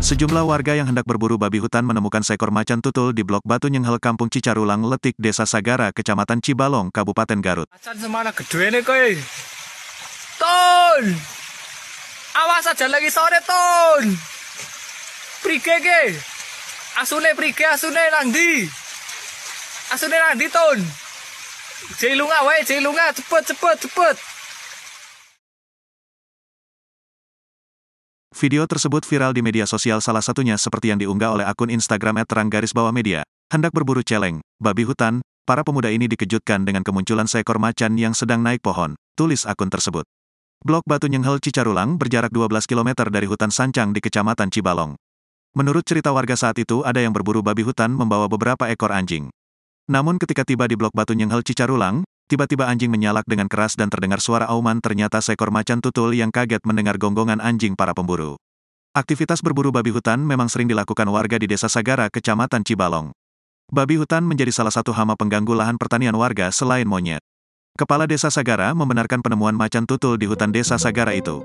Sejumlah warga yang hendak berburu babi hutan menemukan seekor macan tutul di blok Batu Nyenghel Kampung Cicarulang Letik Desa Sagara Kecamatan Cibalong Kabupaten Garut. Macan semana gede ini koi. Ton. Awas aja lagi sore ton. Prike ke. Asune prike asune nanti! Asune nanti, Tun! ton. wey, jailunga, cepet cepet cepet. Video tersebut viral di media sosial salah satunya seperti yang diunggah oleh akun Instagram terang garis bawah media. Hendak berburu celeng, babi hutan, para pemuda ini dikejutkan dengan kemunculan seekor macan yang sedang naik pohon, tulis akun tersebut. Blok Batu Nyenghel Cicarulang berjarak 12 km dari hutan Sancang di Kecamatan Cibalong. Menurut cerita warga saat itu ada yang berburu babi hutan membawa beberapa ekor anjing. Namun ketika tiba di Blok Batu Nyenghel Cicarulang, Tiba-tiba anjing menyalak dengan keras dan terdengar suara auman ternyata seekor macan tutul yang kaget mendengar gonggongan anjing para pemburu. Aktivitas berburu babi hutan memang sering dilakukan warga di desa Sagara, kecamatan Cibalong. Babi hutan menjadi salah satu hama pengganggu lahan pertanian warga selain monyet. Kepala Desa Sagara membenarkan penemuan macan tutul di hutan Desa Sagara itu.